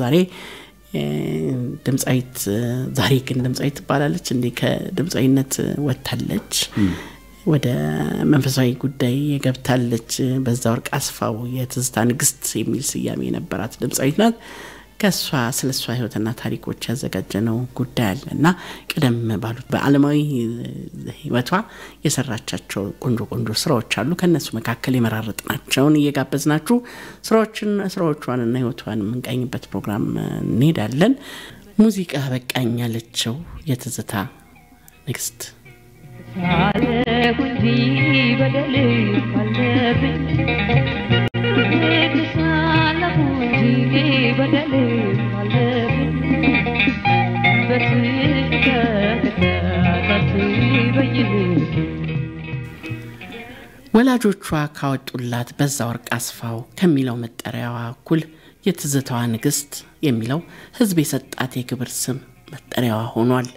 ዛሬ ድምፃዊት ዛሬ ግን ድምፃዊት ትባላለች እንዲ ከድምፃዊነት ወጥታለች ወደ መንፈሳዊ ጉዳይ ገብታለች በዛ ወርቅ አስፋው የትዝታ ንግስት የሚል ስያሜ የነበራት ድምፃዊት ናት ከእሷ ስለ እሷ ህይወትና ታሪኮች ያዘጋጀ ነው ጉዳይ አለ እና ቀደም ባሉት በአለማዊ ህይወቷ የሰራቻቸው ቆንጆ ቆንጆ ስራዎች አሉ። ከእነሱ መካከል እየጋበዝ ናችሁ ስራዎችን ስራዎቿንና ህይወቷን የምንቃኝበት ፕሮግራም እንሄዳለን። ሙዚቃ በቃኝ ያለችው የትዝታ ንግስት አለሁ በደል አለብኝ ወላጆቿ ካወጡላት በዛ ወርቅ አስፋው ከሚለው መጠሪያዋ እኩል የትዝታዋ ንግሥት የሚለው ሕዝብ የሰጣት የክብር ስም መጠሪያዋ ሆኗል።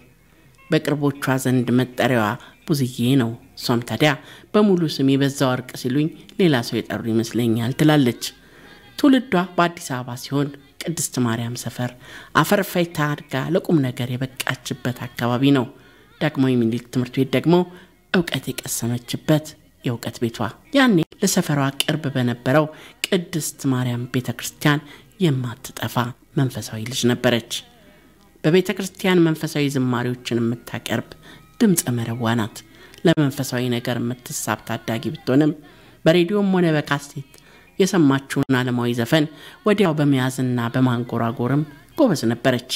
በቅርቦቿ ዘንድ መጠሪያዋ ቡዝዬ ነው። እሷም ታዲያ በሙሉ ስም የበዛ ወርቅ ሲሉኝ ሌላ ሰው የጠሩ ይመስለኛል ትላለች። ትውልዷ በአዲስ አበባ ሲሆን ቅድስት ማርያም ሰፈር አፈር ፈይታ አድጋ ለቁም ነገር የበቃችበት አካባቢ ነው። ዳግሞ ምኒልክ ትምህርት ቤት ደግሞ እውቀት የቀሰመችበት የእውቀት ቤቷ ያኔ ለሰፈሯ ቅርብ በነበረው ቅድስት ማርያም ቤተ ክርስቲያን የማትጠፋ መንፈሳዊ ልጅ ነበረች። በቤተ ክርስቲያን መንፈሳዊ ዝማሪዎችን የምታቀርብ ድምፀ መረዋ ናት። ለመንፈሳዊ ነገር የምትሳብ ታዳጊ ብትሆንም በሬዲዮም ሆነ በካሴት የሰማችውን ዓለማዊ ዘፈን ወዲያው በመያዝና በማንጎራጎርም ጎበዝ ነበረች።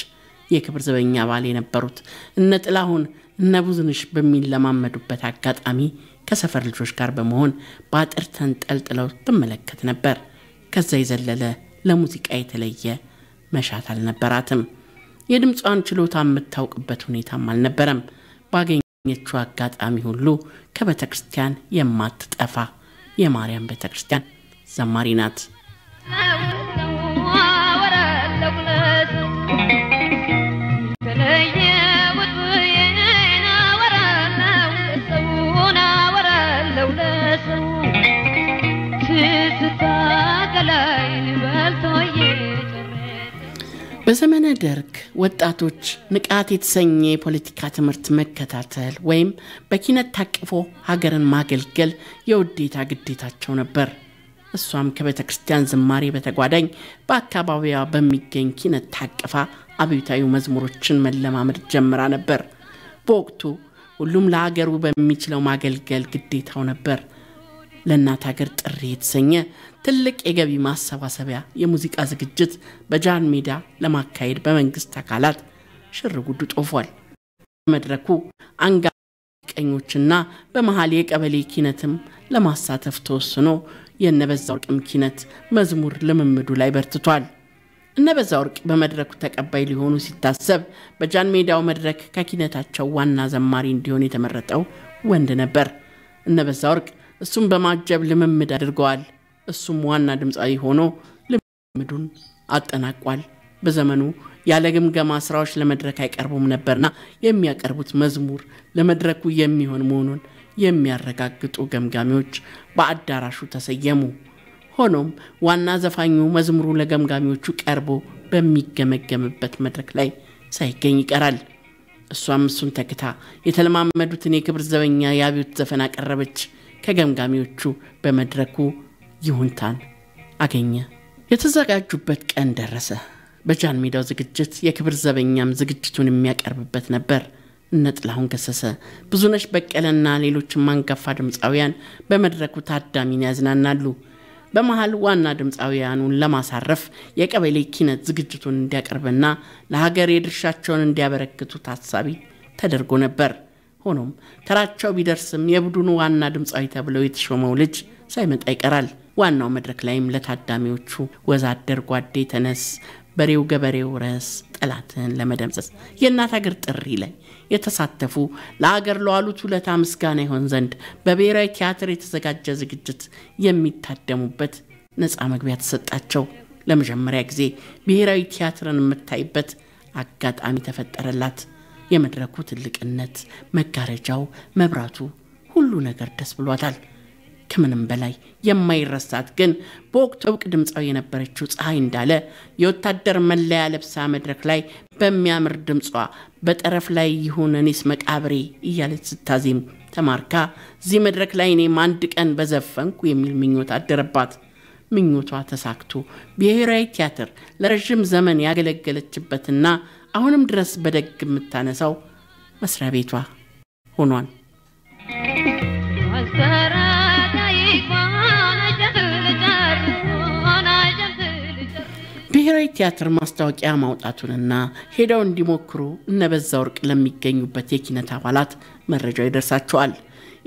የክብር ዘበኛ ባል የነበሩት እነ ጥላሁን እነ ቡዝንሽ በሚለማመዱበት አጋጣሚ ከሰፈር ልጆች ጋር በመሆን በአጥር ተንጠልጥለው ትመለከት ነበር። ከዛ የዘለለ ለሙዚቃ የተለየ መሻት አልነበራትም። የድምጿን ችሎታ የምታውቅበት ሁኔታም አልነበረም። ባገኘችው አጋጣሚ ሁሉ ከቤተ ክርስቲያን የማትጠፋ የማርያም ቤተ ክርስቲያን ዘማሪ ናት። በዘመነ ደርግ ወጣቶች ንቃት የተሰኘ የፖለቲካ ትምህርት መከታተል ወይም በኪነት ታቅፎ ሀገርን ማገልገል የውዴታ ግዴታቸው ነበር። እሷም ከቤተ ክርስቲያን ዝማሬ በተጓዳኝ በአካባቢዋ በሚገኝ ኪነት ታቅፋ አብዮታዊ መዝሙሮችን መለማመድ ጀምራ ነበር። በወቅቱ ሁሉም ለሀገሩ በሚችለው ማገልገል ግዴታው ነበር። ለእናት ሀገር ጥሪ የተሰኘ ትልቅ የገቢ ማሰባሰቢያ የሙዚቃ ዝግጅት በጃን ሜዳ ለማካሄድ በመንግስት አካላት ሽር ጉዱ ጦፏል። መድረኩ አንጋ ቀኞችና በመሀል የቀበሌ ኪነትም ለማሳተፍ ተወስኖ የእነበዛ ወርቅ ኪነት መዝሙር ልምምዱ ላይ በርትቷል። እነበዛ ወርቅ በመድረኩ ተቀባይ ሊሆኑ ሲታሰብ በጃን ሜዳው መድረክ ከኪነታቸው ዋና ዘማሪ እንዲሆን የተመረጠው ወንድ ነበር። እነበዛ ወርቅ እሱም በማጀብ ልምምድ አድርገዋል። እሱም ዋና ድምፃዊ ሆኖ ልምምዱን አጠናቋል። በዘመኑ ያለ ግምገማ ስራዎች ለመድረክ አይቀርቡም ነበርና የሚያቀርቡት መዝሙር ለመድረኩ የሚሆን መሆኑን የሚያረጋግጡ ገምጋሚዎች በአዳራሹ ተሰየሙ። ሆኖም ዋና ዘፋኙ መዝሙሩ ለገምጋሚዎቹ ቀርቦ በሚገመገምበት መድረክ ላይ ሳይገኝ ይቀራል። እሷም እሱን ተክታ የተለማመዱትን የክብር ዘበኛ የአብዮት ዘፈን አቀረበች። ከገምጋሚዎቹ በመድረኩ ይሁንታን አገኘ። የተዘጋጁበት ቀን ደረሰ። በጃን ሜዳው ዝግጅት የክብር ዘበኛም ዝግጅቱን የሚያቀርብበት ነበር። እነ ጥላሁን ገሰሰ፣ ብዙነሽ በቀለና ሌሎችም አንጋፋ ድምፃውያን በመድረኩ ታዳሚን ያዝናናሉ። በመሃል ዋና ድምፃውያኑን ለማሳረፍ የቀበሌ ኪነት ዝግጅቱን እንዲያቀርብና ለሀገር የድርሻቸውን እንዲያበረክቱ ታሳቢ ተደርጎ ነበር። ሆኖም ተራቸው ቢደርስም የቡድኑ ዋና ድምፃዊ ተብለው የተሾመው ልጅ ሳይመጣ ይቀራል። ዋናው መድረክ ላይም ለታዳሚዎቹ ወዛደር ጓዴ ተነስ፣ በሬው ገበሬው ረስ ጠላትን ለመደምሰስ የእናት አገር ጥሪ ላይ የተሳተፉ ለአገር ለዋሉት ውለታ ምስጋና ይሆን ዘንድ በብሔራዊ ቲያትር የተዘጋጀ ዝግጅት የሚታደሙበት ነፃ መግቢያ ተሰጣቸው። ለመጀመሪያ ጊዜ ብሔራዊ ቲያትርን የምታይበት አጋጣሚ ተፈጠረላት። የመድረኩ ትልቅነት፣ መጋረጃው፣ መብራቱ ሁሉ ነገር ደስ ብሏታል። ከምንም በላይ የማይረሳት ግን በወቅቱ እውቅ ድምፃዊ የነበረችው ፀሐይ እንዳለ የወታደር መለያ ለብሳ መድረክ ላይ በሚያምር ድምጿ በጠረፍ ላይ ይሁን እኔስ መቃብሬ እያለች ስታዜም ተማርካ እዚህ መድረክ ላይ እኔም አንድ ቀን በዘፈንኩ የሚል ምኞት አደረባት። ምኞቷ ተሳክቶ ብሔራዊ ቲያትር ለረዥም ዘመን ያገለገለችበትና አሁንም ድረስ በደግ የምታነሳው መስሪያ ቤቷ ሆኗል። ብሔራዊ ቲያትር ማስታወቂያ ማውጣቱንና ሄደው እንዲሞክሩ እነበዛ ወርቅ ለሚገኙበት የኪነት አባላት መረጃው ይደርሳቸዋል።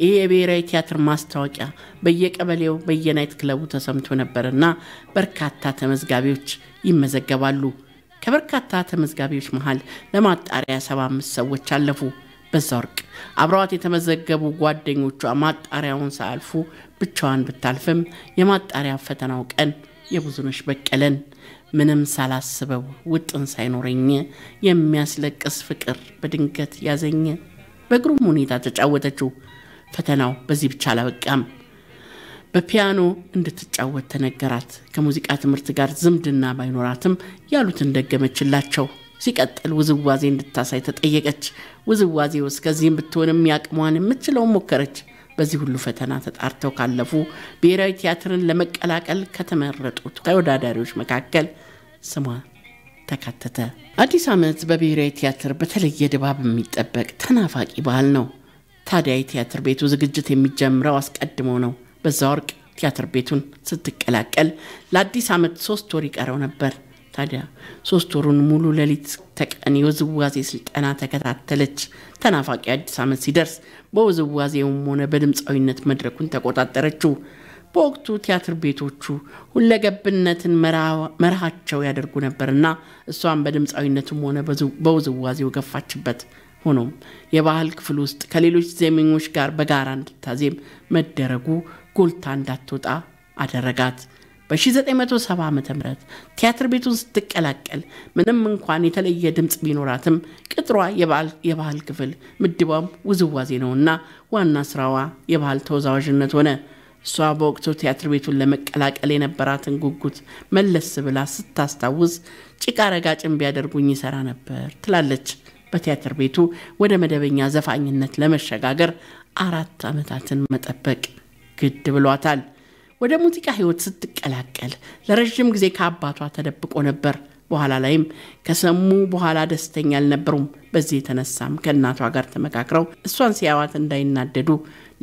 ይህ የብሔራዊ ቲያትር ማስታወቂያ በየቀበሌው በየናይት ክለቡ ተሰምቶ ነበርና በርካታ ተመዝጋቢዎች ይመዘገባሉ። ከበርካታ ተመዝጋቢዎች መሃል ለማጣሪያ 75 ሰዎች አለፉ። በዛ ወርቅ አብረዋት የተመዘገቡ ጓደኞቿ ማጣሪያውን ሳያልፉ ብቻዋን ብታልፍም የማጣሪያ ፈተናው ቀን የብዙነሽ በቀለን ምንም ሳላስበው ውጥን ሳይኖረኝ የሚያስለቅስ ፍቅር በድንገት ያዘኘ በግሩም ሁኔታ ተጫወተችው። ፈተናው በዚህ ብቻ አላበቃም። በፒያኖ እንድትጫወት ተነገራት። ከሙዚቃ ትምህርት ጋር ዝምድና ባይኖራትም ያሉትን ደገመችላቸው። ሲቀጥል ውዝዋዜ እንድታሳይ ተጠየቀች። ውዝዋዜው እስከዚህም ብትሆንም ያቅሟን የምትችለውን ሞከረች። በዚህ ሁሉ ፈተና ተጣርተው ካለፉ ብሔራዊ ቲያትርን ለመቀላቀል ከተመረጡት ተወዳዳሪዎች መካከል ስሟ ተካተተ። አዲስ ዓመት በብሔራዊ ቲያትር በተለየ ድባብ የሚጠበቅ ተናፋቂ ባህል ነው። ታዲያ የቲያትር ቤቱ ዝግጅት የሚጀምረው አስቀድሞ ነው። በዛ ወርቅ ቲያትር ቤቱን ስትቀላቀል ለአዲስ ዓመት ሶስት ወር ይቀረው ነበር። ታዲያ ሶስት ወሩን ሙሉ ሌሊት ተቀን የውዝዋዜ ስልጠና ተከታተለች። ተናፋቂ አዲስ ዓመት ሲደርስ በውዝዋዜውም ሆነ በድምፃዊነት መድረኩን ተቆጣጠረችው። በወቅቱ ቲያትር ቤቶቹ ሁለገብነትን መርሃቸው ያደርጉ ነበርና እሷን በድምፃዊነትም ሆነ በውዝዋዜው ገፋችበት። ሆኖም የባህል ክፍል ውስጥ ከሌሎች ዜመኞች ጋር በጋራ እንድታዜም መደረጉ ጎልታ እንዳትወጣ አደረጋት። በ1970 ዓ ም ቲያትር ቤቱን ስትቀላቀል ምንም እንኳን የተለየ ድምፅ ቢኖራትም ቅጥሯ የባህል ክፍል ምድቧም ውዝዋዜ ነውና ዋና ስራዋ የባህል ተወዛዋዥነት ሆነ። እሷ በወቅቱ ቲያትር ቤቱን ለመቀላቀል የነበራትን ጉጉት መለስ ብላ ስታስታውስ ጭቃ ረጋጭን ቢያደርጉኝ ይሰራ ነበር ትላለች። በቲያትር ቤቱ ወደ መደበኛ ዘፋኝነት ለመሸጋገር አራት ዓመታትን መጠበቅ ግድ ብሏታል። ወደ ሙዚቃ ህይወት ስትቀላቀል ለረዥም ጊዜ ከአባቷ ተደብቆ ነበር። በኋላ ላይም ከሰሙ በኋላ ደስተኛ አልነበሩም። በዚህ የተነሳም ከእናቷ ጋር ተመካክረው እሷን ሲያዋት እንዳይናደዱ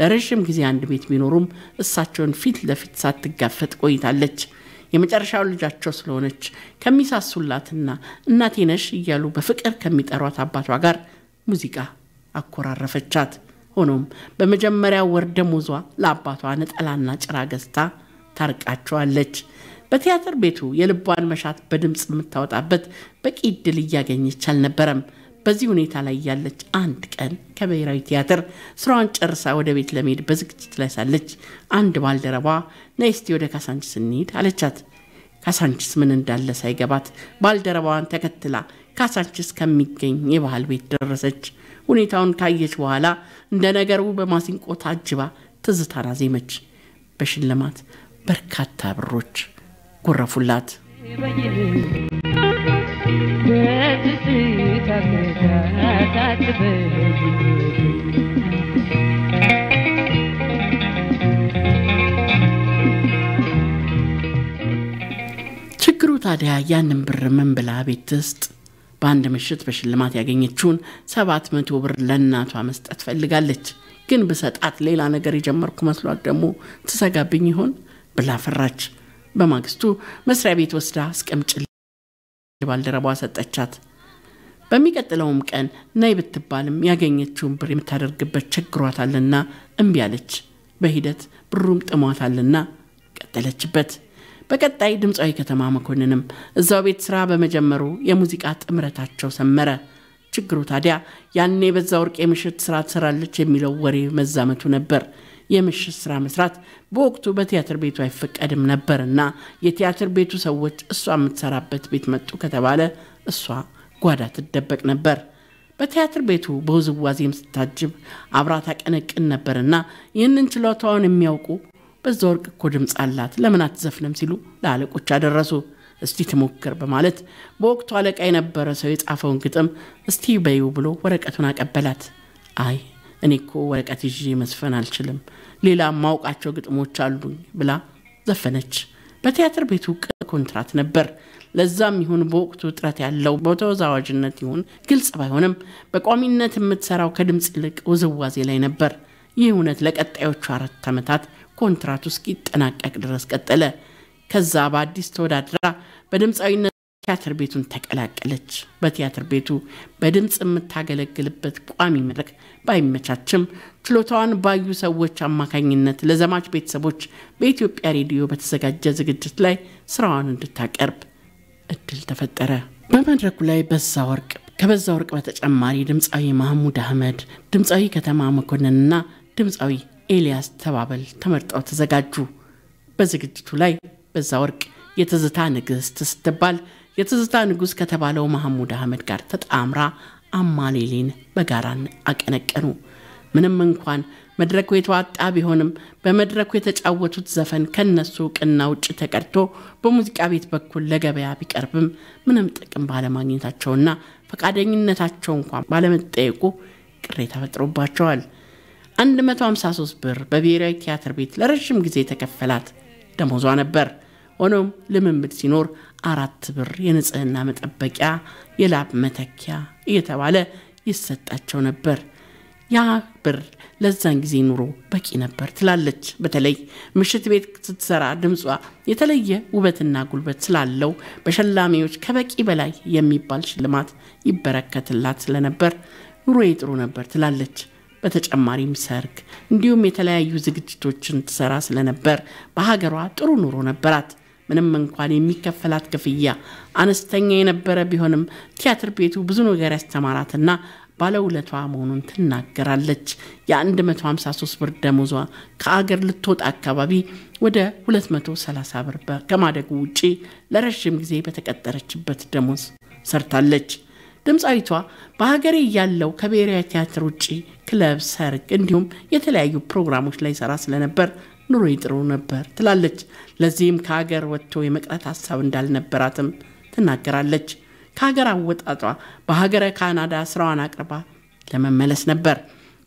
ለረዥም ጊዜ አንድ ቤት ቢኖሩም እሳቸውን ፊት ለፊት ሳትጋፈጥ ቆይታለች። የመጨረሻው ልጃቸው ስለሆነች ከሚሳሱላትና እናቴነሽ እያሉ በፍቅር ከሚጠሯት አባቷ ጋር ሙዚቃ አኮራረፈቻት። ሆኖም በመጀመሪያው ወር ደሞዟ ለአባቷ ነጠላና ጭራ ገዝታ ታርቃቸዋለች። በቲያትር ቤቱ የልቧን መሻት በድምፅ የምታወጣበት በቂ እድል እያገኘች አልነበረም። በዚህ ሁኔታ ላይ ያለች አንድ ቀን ከብሔራዊ ቲያትር ስራዋን ጨርሳ ወደ ቤት ለመሄድ በዝግጅት ላይ ሳለች አንድ ባልደረባ ነይ እስቲ ወደ ካሳንችስ እንሂድ አለቻት። ካሳንችስ ምን እንዳለ ሳይገባት ባልደረባዋን ተከትላ ካሳንችስ ከሚገኝ የባህል ቤት ደረሰች። ሁኔታውን ካየች በኋላ እንደ ነገሩ በማሲንቆ ታጅባ ትዝታን አዜመች። በሽልማት በርካታ ብሮች ጎረፉላት። Thank you. ታዲያ ያንን ብር ምን ብላ ቤት ውስጥ በአንድ ምሽት በሽልማት ያገኘችውን ሰባት መቶ ብር ለእናቷ መስጠት ፈልጋለች። ግን ብሰጣት ሌላ ነገር የጀመርኩ መስሏት ደግሞ ትሰጋብኝ ይሆን ብላ ፈራች። በማግስቱ መስሪያ ቤት ወስዳ አስቀምጭል ባልደረቧ ሰጠቻት። በሚቀጥለውም ቀን ነይ ብትባልም ያገኘችውን ብር የምታደርግበት ቸግሯታልና እምቢ አለች። በሂደት ብሩም ጥሟታልና ቀጠለችበት። በቀጣይ ድምፃዊ ከተማ መኮንንም እዛው ቤት ስራ በመጀመሩ የሙዚቃ ጥምረታቸው ሰመረ። ችግሩ ታዲያ ያኔ በዛ ወርቅ የምሽት ስራ ትሰራለች የሚለው ወሬ መዛመቱ ነበር። የምሽት ስራ መስራት በወቅቱ በቲያትር ቤቱ አይፈቀድም ነበርና የቲያትር ቤቱ ሰዎች እሷ የምትሰራበት ቤት መጡ ከተባለ እሷ ጓዳ ትደበቅ ነበር። በቲያትር ቤቱ በውዝዋዜም ስታጅብ አብራ ታቀነቅን ነበርና ይህንን ችሎታዋን የሚያውቁ በዛ ወርቅ እኮ ድምፅ አላት ለምን አትዘፍንም ሲሉ ለአለቆች አደረሱ። እስቲ ትሞክር በማለት በወቅቱ አለቃ የነበረ ሰው የጻፈውን ግጥም እስቲ በዩ ብሎ ወረቀቱን አቀበላት። አይ እኔ እኮ ወረቀት ይዤ መስፈን አልችልም፣ ሌላ ማውቃቸው ግጥሞች አሉኝ ብላ ዘፈነች። በቲያትር ቤቱ ኮንትራት ነበር። ለዛም ይሁን በወቅቱ እጥረት ያለው በተወዛዋዥነት ይሁን ግልጽ ባይሆንም በቋሚነት የምትሰራው ከድምፅ ይልቅ ውዝዋዜ ላይ ነበር። ይህ እውነት ለቀጣዮቹ አራት ዓመታት ኮንትራቱ እስኪጠናቀቅ ድረስ ቀጠለ። ከዛ በአዲስ ተወዳድራ በድምፃዊነት ቲያትር ቤቱን ተቀላቀለች። በቲያትር ቤቱ በድምፅ የምታገለግልበት ቋሚ መድረክ ባይመቻችም ችሎታዋን ባዩ ሰዎች አማካኝነት ለዘማች ቤተሰቦች በኢትዮጵያ ሬዲዮ በተዘጋጀ ዝግጅት ላይ ስራዋን እንድታቀርብ እድል ተፈጠረ። በመድረኩ ላይ በዛ ወርቅ ከበዛ ወርቅ በተጨማሪ ድምፃዊ ማህሙድ አህመድ፣ ድምፃዊ ከተማ መኮንንና ድምፃዊ ኤልያስ ተባበል ተመርጠው ተዘጋጁ። በዝግጅቱ ላይ በዛ ወርቅ የትዝታ ንግሥት ስትባል የትዝታ ንጉሥ ከተባለው መሐሙድ አህመድ ጋር ተጣምራ አማሌሌን በጋራን አቀነቀኑ። ምንም እንኳን መድረኩ የተዋጣ ቢሆንም በመድረኩ የተጫወቱት ዘፈን ከነሱ እውቅና ውጭ ተቀድቶ በሙዚቃ ቤት በኩል ለገበያ ቢቀርብም ምንም ጥቅም ባለማግኘታቸውና ፈቃደኝነታቸው እንኳን ባለመጠየቁ ቅሬታ ፈጥሮባቸዋል። 153 ብር በብሔራዊ ቲያትር ቤት ለረዥም ጊዜ የተከፈላት ደሞዟ ነበር። ሆኖም ልምምድ ሲኖር አራት ብር የንጽህና መጠበቂያ፣ የላብ መተኪያ እየተባለ ይሰጣቸው ነበር። ያ ብር ለዛን ጊዜ ኑሮ በቂ ነበር ትላለች። በተለይ ምሽት ቤት ስትሰራ ድምጿ የተለየ ውበትና ጉልበት ስላለው በሸላሚዎች ከበቂ በላይ የሚባል ሽልማት ይበረከትላት ስለነበር ኑሮ ጥሩ ነበር ትላለች። በተጨማሪም ሰርግ እንዲሁም የተለያዩ ዝግጅቶችን ትሰራ ስለነበር በሀገሯ ጥሩ ኑሮ ነበራት። ምንም እንኳን የሚከፈላት ክፍያ አነስተኛ የነበረ ቢሆንም ቲያትር ቤቱ ብዙ ነገር ያስተማራትና ባለውለቷ መሆኑን ትናገራለች። የ153 ብር ደሞዟ ከአገር ልትወጣ አካባቢ ወደ 230 ብር ከማደጉ ውጪ ለረዥም ጊዜ በተቀጠረችበት ደሞዝ ሰርታለች። ድምፃዊቷ በሀገሬ ያለው ከብሔራዊ ቲያትር ውጭ ክለብ፣ ሰርግ እንዲሁም የተለያዩ ፕሮግራሞች ላይ ሰራ ስለነበር ኑሮ ይጥሩ ነበር ትላለች። ለዚህም ከሀገር ወጥቶ የመቅረት ሀሳብ እንዳልነበራትም ትናገራለች። ከሀገር አወጣጧ በሀገረ ካናዳ ስራዋን አቅርባ ለመመለስ ነበር።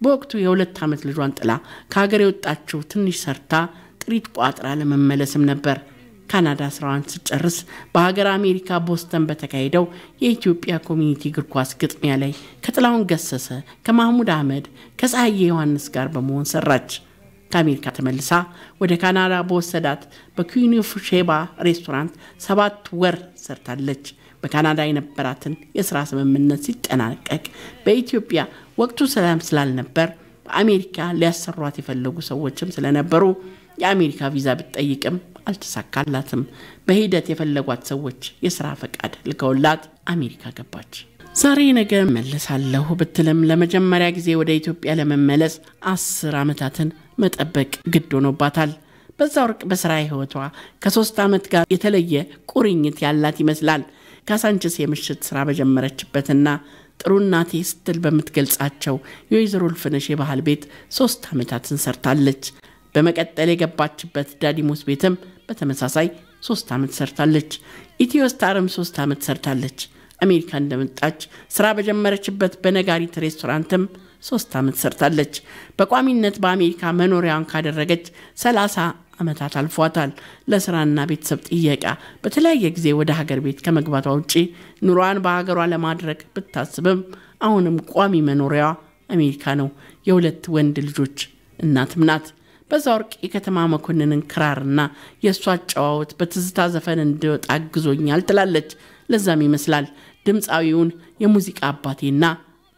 በወቅቱ የሁለት ዓመት ልጇን ጥላ ከሀገር የወጣችው ትንሽ ሰርታ ጥሪት ቋጥራ ለመመለስም ነበር። ካናዳ ስራዋን ስጨርስ በሀገር አሜሪካ ቦስተን በተካሄደው የኢትዮጵያ ኮሚኒቲ እግር ኳስ ግጥሚያ ላይ ከጥላሁን ገሰሰ፣ ከማህሙድ አህመድ፣ ከፀሐዬ ዮሐንስ ጋር በመሆን ሰራች። ከአሜሪካ ተመልሳ ወደ ካናዳ በወሰዳት በኩዊን ኦፍ ሼባ ሬስቶራንት ሰባት ወር ሰርታለች። በካናዳ የነበራትን የስራ ስምምነት ሲጠናቀቅ በኢትዮጵያ ወቅቱ ሰላም ስላልነበር በአሜሪካ ሊያሰሯት የፈለጉ ሰዎችም ስለነበሩ የአሜሪካ ቪዛ ብትጠይቅም አልተሳካላትም። በሂደት የፈለጓት ሰዎች የስራ ፈቃድ ልከውላት አሜሪካ ገባች። ዛሬ ነገ መለሳለሁ ብትልም ለመጀመሪያ ጊዜ ወደ ኢትዮጵያ ለመመለስ አስር ዓመታትን መጠበቅ ግድ ሆኖባታል። በዛ ወርቅ በስራ ህይወቷ ከሶስት ዓመት ጋር የተለየ ቁርኝት ያላት ይመስላል። ካሳንችስ የምሽት ስራ በጀመረችበትና ጥሩ እናቴ ስትል በምትገልጻቸው የወይዘሮ ልፍነሽ የባህል ቤት ሶስት ዓመታትን ሰርታለች። በመቀጠል የገባችበት ዳዲሞስ ቤትም በተመሳሳይ ሶስት ዓመት ሰርታለች። ኢትዮ ስታርም ሶስት ዓመት ሰርታለች። አሜሪካ እንደመጣች ስራ በጀመረችበት በነጋሪት ሬስቶራንትም ሶስት ዓመት ሰርታለች። በቋሚነት በአሜሪካ መኖሪያዋን ካደረገች 30 ዓመታት አልፏታል። ለስራና ቤተሰብ ጥየቃ በተለያየ ጊዜ ወደ ሀገር ቤት ከመግባቷ ውጪ ኑሯን በሀገሯ ለማድረግ ብታስብም አሁንም ቋሚ መኖሪያዋ አሜሪካ ነው። የሁለት ወንድ ልጆች እናትም ናት። በዛ ወርቅ የከተማ መኮንንን ክራርና የእሷ አጫዋወት በትዝታ ዘፈን እንድወጣ አግዞኛል ትላለች። ለዛም ይመስላል ድምፃዊውን የሙዚቃ አባቴና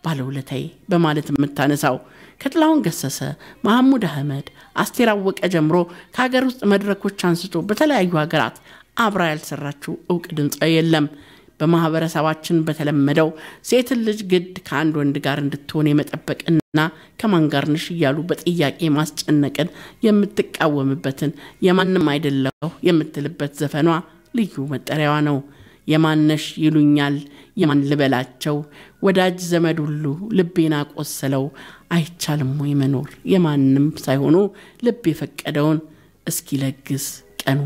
ባለውለታዬ በማለት የምታነሳው። ከጥላሁን ገሰሰ፣ መሐሙድ አህመድ፣ አስቴር አወቀ ጀምሮ ከሀገር ውስጥ መድረኮች አንስቶ በተለያዩ ሀገራት አብራ ያልሰራችው እውቅ ድምፃዊ የለም። በማህበረሰባችን በተለመደው ሴትን ልጅ ግድ ከአንድ ወንድ ጋር እንድትሆን የመጠበቅና ከማን ጋር ነሽ እያሉ በጥያቄ ማስጨነቅን የምትቃወምበትን የማንም አይደለሁ የምትልበት ዘፈኗ ልዩ መጠሪያዋ ነው። የማነሽ ይሉኛል የማን ልበላቸው ወዳጅ ዘመድ ሁሉ ልቤን አቆሰለው አይቻልም ወይ መኖር የማንም ሳይሆኑ ልብ የፈቀደውን እስኪለግስ ቀኑ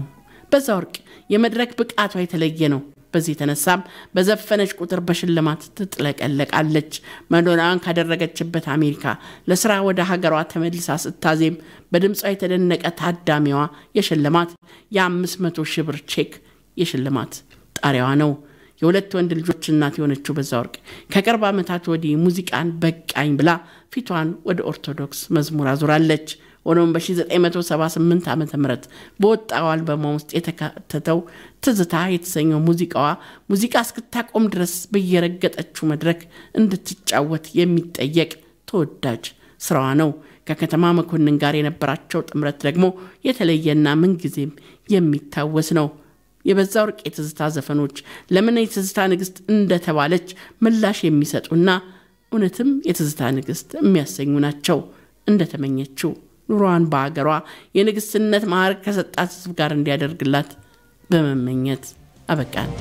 በዛ ወርቅ የመድረክ ብቃቷ የተለየ ነው። በዚህ የተነሳም በዘፈነች ቁጥር በሽልማት ትጥለቀለቃለች። መዶናዋን ካደረገችበት አሜሪካ ለስራ ወደ ሀገሯ ተመልሳ ስታዜም በድምጿ የተደነቀ ታዳሚዋ የሽልማት የ500 ሺህ ብር ቼክ የሽልማት ጣሪያዋ ነው። የሁለት ወንድ ልጆች እናት የሆነችው በዛ ወርቅ ከቅርብ ዓመታት ወዲህ ሙዚቃን በቃኝ ብላ ፊቷን ወደ ኦርቶዶክስ መዝሙር አዙራለች። ሆኖም በ 978 ዓ ም በወጣው አልበሟ ውስጥ የተካተተው ትዝታ የተሰኘው ሙዚቃዋ ሙዚቃ እስክታቆም ድረስ በየረገጠችው መድረክ እንድትጫወት የሚጠየቅ ተወዳጅ ስራዋ ነው። ከከተማ መኮንን ጋር የነበራቸው ጥምረት ደግሞ የተለየና ምንጊዜም የሚታወስ ነው። የበዛ ወርቅ የትዝታ ዘፈኖች ለምን የትዝታ ንግሥት እንደተባለች ምላሽ የሚሰጡና እውነትም የትዝታ ንግሥት የሚያሰኙ ናቸው እንደተመኘችው ኑሯን በሀገሯ የንግሥትነት ማዕረግ ከሰጣት ሕዝብ ጋር እንዲያደርግላት በመመኘት አበቃን።